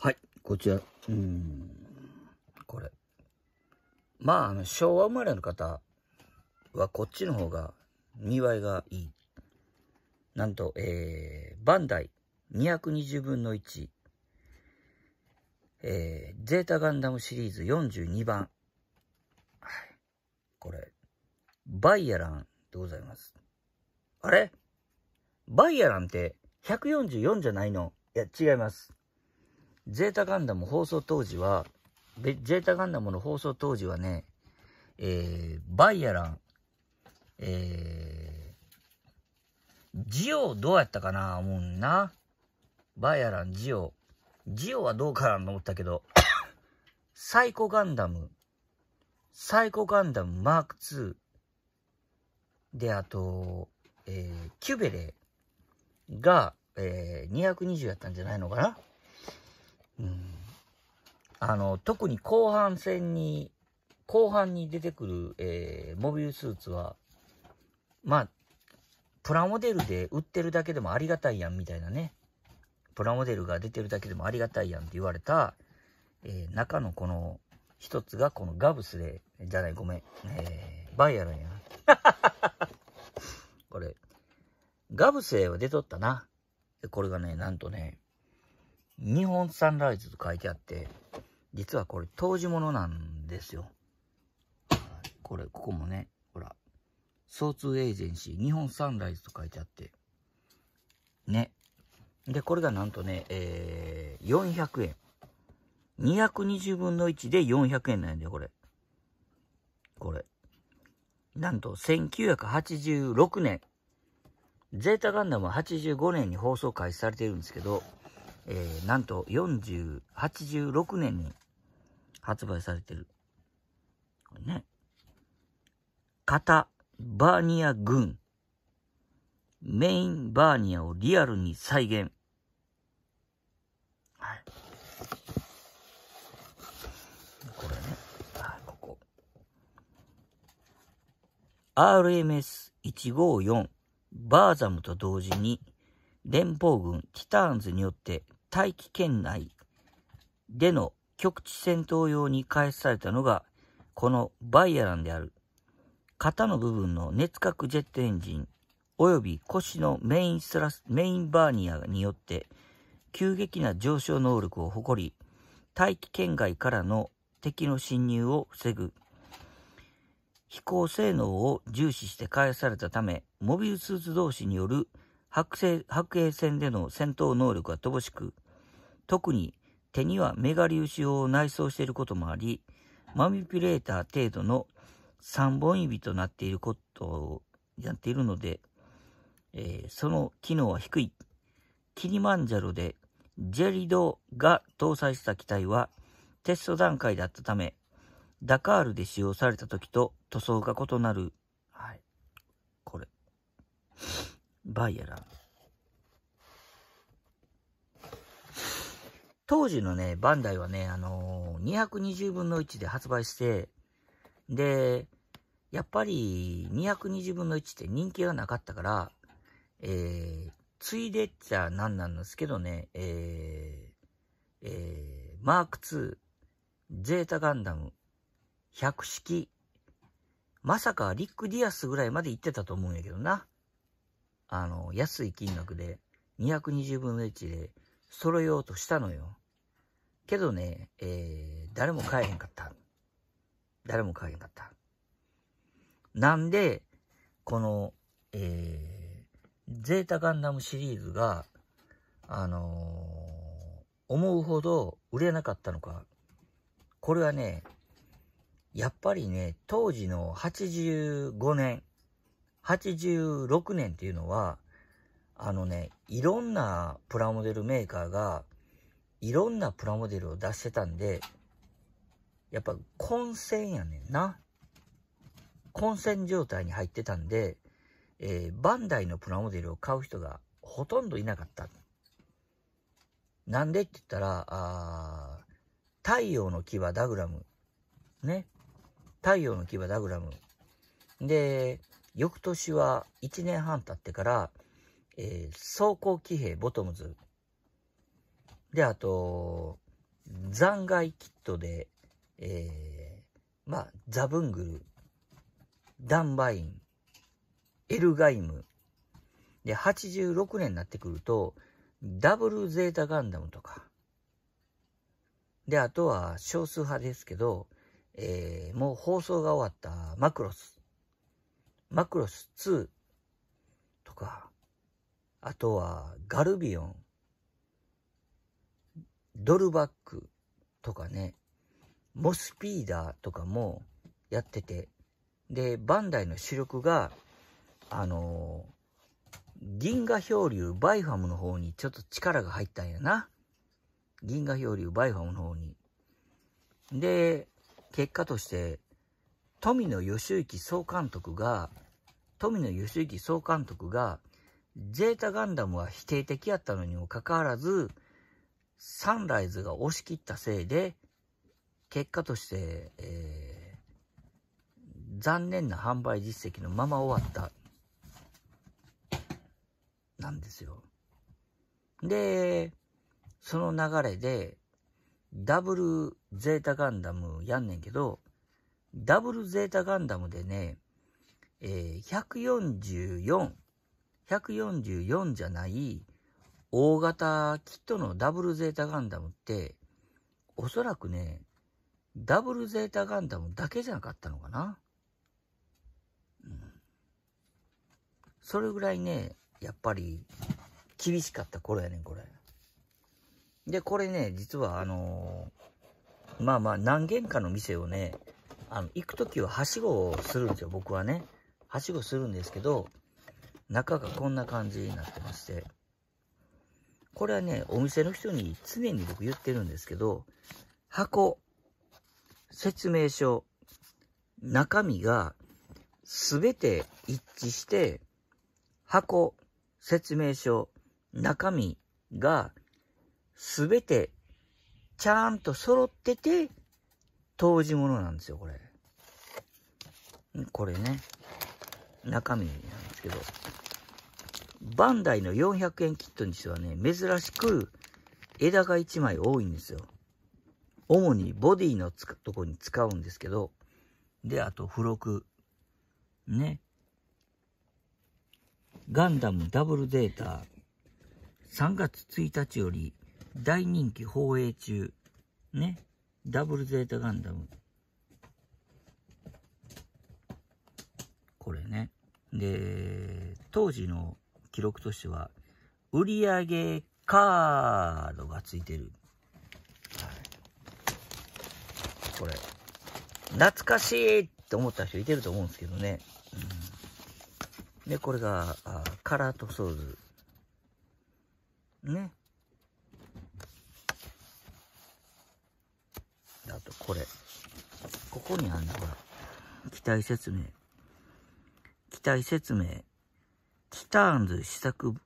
はい、こちら。うん、これ。まあ、あの、昭和生まれの方はこっちの方が見栄えがいい。なんと、えー、バンダイ220分の1。えー、ゼータガンダムシリーズ42番。はい。これ、バイアランでございます。あれバイアランって144じゃないのいや、違います。ゼータガンダム放送当時は、ゼータガンダムの放送当時はね、えー、バイアラン、えー、ジオどうやったかな思うんな。バイアラン、ジオ。ジオはどうかなと思ったけど、サイコガンダム、サイコガンダムマーク2。で、あと、えー、キュベレが、えー、220やったんじゃないのかなうん、あの、特に後半戦に、後半に出てくる、えー、モビルスーツは、まあ、プラモデルで売ってるだけでもありがたいやんみたいなね。プラモデルが出てるだけでもありがたいやんって言われた、えー、中のこの一つがこのガブスで、じゃない、ごめん。えー、バイアルやな。これ、ガブスへは出とったな。これがね、なんとね、日本サンライズと書いてあって、実はこれ、当時物なんですよ。これ、ここもね、ほら、総通エージェンシー、日本サンライズと書いてあって、ね。で、これがなんとね、えー、400円。220分の1で400円なんだよ、これ。これ。なんと、1986年。ゼータガンダムは85年に放送開始されているんですけど、えー、なんと40、86年に発売されてる。これね。カタバーニア軍。メインバーニアをリアルに再現。はい。これね。はい、ここ。RMS154 バーザムと同時に連邦軍ティターンズによって大気圏内での局地戦闘用に開発されたのが、このバイアランである。型の部分の熱核ジェットエンジン、及び腰のメインスラス、メインバーニアによって、急激な上昇能力を誇り、大気圏外からの敵の侵入を防ぐ。飛行性能を重視して開発されたため、モビルスーツ同士による白兵戦での戦闘能力は乏しく、特に手にはメガ粒子用を内装していることもあり、マニピュレーター程度の3本指となっていることをやっているので、えー、その機能は低い。キリマンジャロでジェリドが搭載した機体はテスト段階だったため、ダカールで使用された時と塗装が異なる。はい。これ。バイエラン。当時のね、バンダイはね、あのー、220分の1で発売して、で、やっぱり220分の1って人気がなかったから、えー、ついでっちゃなんなんですけどね、えー、えー、マーク2、ゼータガンダム、百式、まさかリック・ディアスぐらいまで行ってたと思うんやけどな。あの、安い金額で、220分の1で揃えようとしたのよ。けどね、えー、誰も買えへんかった。誰も買えへんかった。なんで、この、えー、ゼータガンダムシリーズが、あのー、思うほど売れなかったのか。これはね、やっぱりね、当時の85年、86年っていうのは、あのね、いろんなプラモデルメーカーが、いろんなプラモデルを出してたんで、やっぱ混戦やねんな。混戦状態に入ってたんで、えー、バンダイのプラモデルを買う人がほとんどいなかった。なんでって言ったら、あ太陽の牙ダグラム。ね。太陽の牙ダグラム。で、翌年は1年半経ってから、えー、走行騎兵ボトムズ。で、あと、残骸キットで、えー、まあ、ザブングル、ダンバイン、エルガイム。で、86年になってくると、ダブルゼータガンダムとか。で、あとは少数派ですけど、えー、もう放送が終わったマクロス。マクロス2とか、あとはガルビオン、ドルバックとかね、モスピーダーとかもやってて、で、バンダイの主力が、あの銀河漂流バイファムの方にちょっと力が入ったんやな。銀河漂流バイファムの方に。で、結果として、富野義行総監督が、富野義行総監督が、ゼータガンダムは否定的やったのにもかかわらず、サンライズが押し切ったせいで、結果として、えー、残念な販売実績のまま終わった。なんですよ。で、その流れで、ダブルゼータガンダムやんねんけど、ダブルゼータガンダムでね、えー、144、144じゃない、大型キットのダブルゼータガンダムって、おそらくね、ダブルゼータガンダムだけじゃなかったのかな。うん、それぐらいね、やっぱり厳しかった頃やねん、これ。で、これね、実はあのー、まあまあ何軒かの店をね、あの、行く時ははしごをするんですよ、僕はね。はしごするんですけど、中がこんな感じになってまして。これはね、お店の人に常に僕言ってるんですけど、箱、説明書、中身がすべて一致して、箱、説明書、中身がすべてちゃんと揃ってて、当時物なんですよ、これ。これね。中身なんですけど。バンダイの400円キットにしてはね、珍しく枝が1枚多いんですよ。主にボディのつとこに使うんですけど、で、あと付録。ね。ガンダムダブルデータ。3月1日より大人気放映中。ね。ダブルゼータガンダム。これね。で、当時の記録としては、売上カードがついてる。はい、これ。懐かしいって思った人いてると思うんですけどね。うん、で、これが、カラー塗装図。ね。とこれここにあんだほら機体説明機体説明ティターンズ試作テ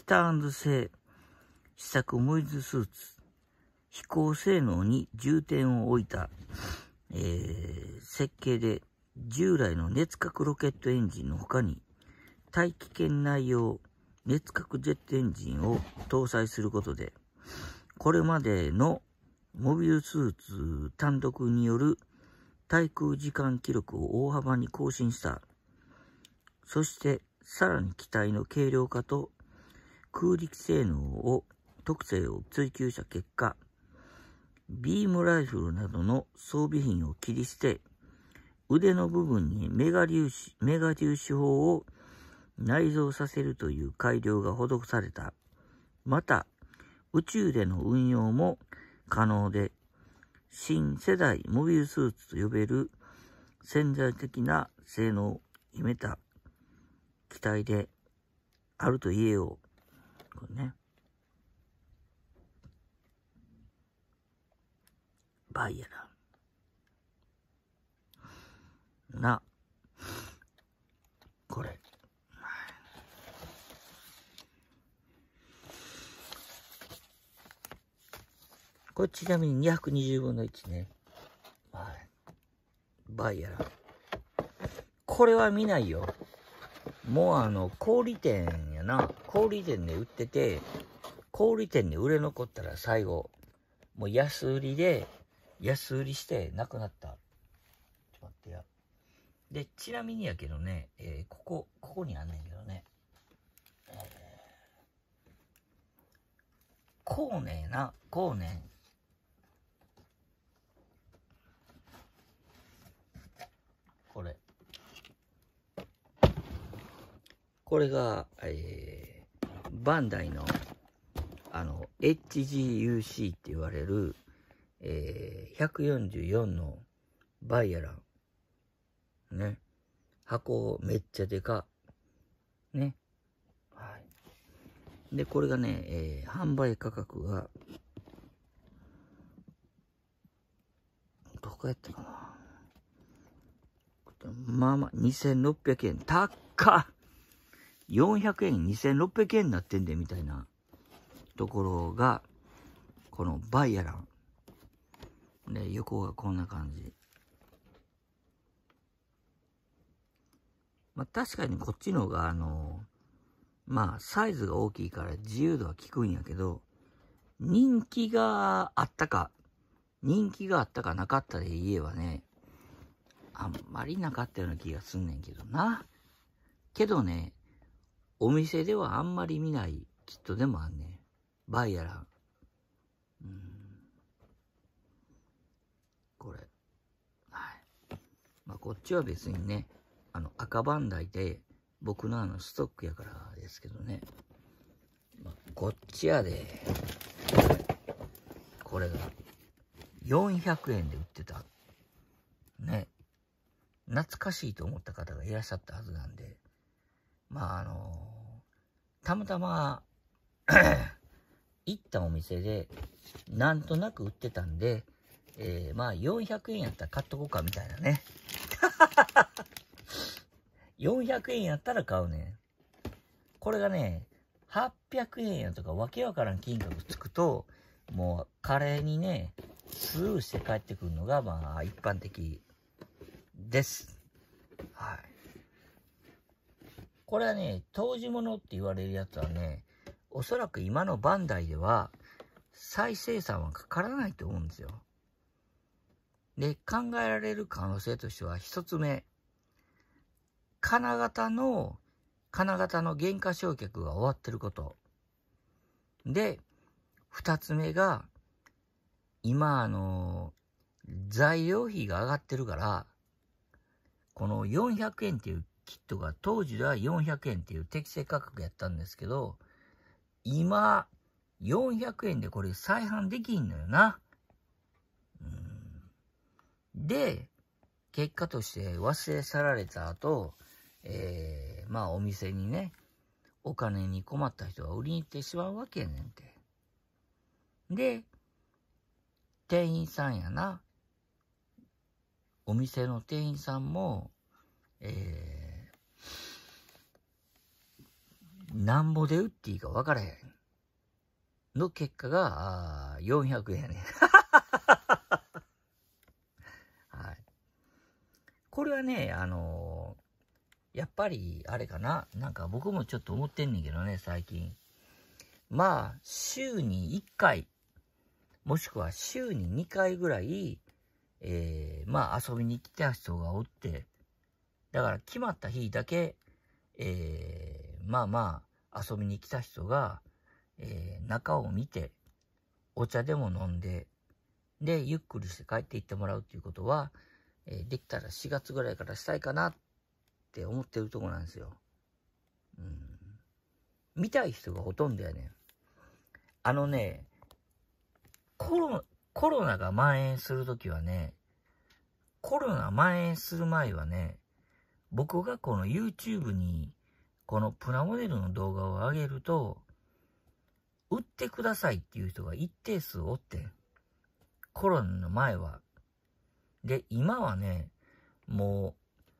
ィターンズ製試作モイズスーツ飛行性能に重点を置いた、えー、設計で従来の熱核ロケットエンジンの他に大気圏内用熱核ジェットエンジンを搭載することでこれまでのモビルスーツ単独による滞空時間記録を大幅に更新した。そして、さらに機体の軽量化と空力性能を、特性を追求した結果、ビームライフルなどの装備品を切り捨て、腕の部分にメガ粒子、メガ粒子砲を内蔵させるという改良が施された。また、宇宙での運用も可能で、新世代モビルスーツと呼べる潜在的な性能を秘めた機体であると言えよう。これね。バイエラ。な、これちなみに220分の1ね。はい。倍やら。これは見ないよ。もうあの、小売店やな。小売店で売ってて、小売店で売れ残ったら最後、もう安売りで、安売りしてなくなった。ちょっと待ってや。で、ちなみにやけどね、えー、ここ、ここにあんねんけどね。えこうねえな、こうねん。これ。これが、えー、バンダイの、あの、HGUC って言われる、えー、144のバイアラン。ね。箱めっちゃでか。ね。はい。で、これがね、えー、販売価格が、どこやったかな。まあまあ、2600円。高っ !400 円、2600円になってんで、みたいなところが、このバイアラン。で、横がこんな感じ。まあ確かにこっちの方が、あの、まあサイズが大きいから自由度は効くんやけど、人気があったか、人気があったかなかったで言えばね、あんまりなかったような気がすんねんけどな。けどね、お店ではあんまり見ないキットでもあんねん。バイアラン。うん。これ。はい。まあ、こっちは別にね、あの、赤番台で、僕のあの、ストックやからですけどね。まあ、こっちやで。これが、400円で売ってた。ね。懐かしいと思った方がいらっしゃったはずなんで、まああのたまたま 行ったお店で、なんとなく売ってたんで、えー、まあ400円やったら買っとこうかみたいなね。400 円やったら買うね。これがね、800円やとかわけわからん金額つくと、もうカレーにね、スルーして帰ってくるのがまあ一般的です。はい。これはね、当時物って言われるやつはね、おそらく今のバンダイでは再生産はかからないと思うんですよ。で、考えられる可能性としては一つ目、金型の、金型の減価償却が終わってること。で、二つ目が、今あの、材料費が上がってるから、この400円っていうキットが当時では400円っていう適正価格やったんですけど、今、400円でこれ再販できんのよな。で、結果として忘れ去られた後、えー、まあお店にね、お金に困った人が売りに行ってしまうわけやねんて。で、店員さんやな、お店の店員さんも、えー、なんぼで売っていいか分からへん。の結果が、あ400円やね。はい。これはね、あのー、やっぱり、あれかな。なんか僕もちょっと思ってんねんけどね、最近。まあ、週に1回、もしくは週に2回ぐらい、えー、まあ遊びに来た人がおって、だから決まった日だけ、えー、まあまあ遊びに来た人が、えー、中を見て、お茶でも飲んで、で、ゆっくりして帰っていってもらうっていうことは、えできたら4月ぐらいからしたいかなって思ってるとこなんですよ。うん。見たい人がほとんどやねん。あのね、コロ、コロナが蔓延するときはね、コロナ蔓延する前はね、僕がこの YouTube にこのプラモデルの動画を上げると、売ってくださいっていう人が一定数おってん。コロナの前は。で、今はね、もう、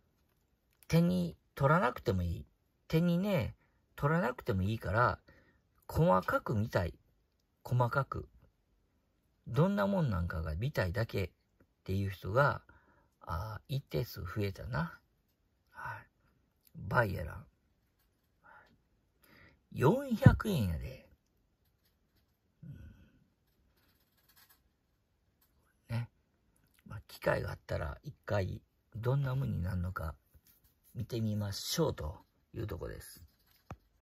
手に取らなくてもいい。手にね、取らなくてもいいから、細かく見たい。細かく。どんなもんなんかが見たいだけっていう人が、あ一定数増えたな。はい。倍やらん。400円やで。うん、ね。まあ、機会があったら一回どんなものになるのか見てみましょうというとこです。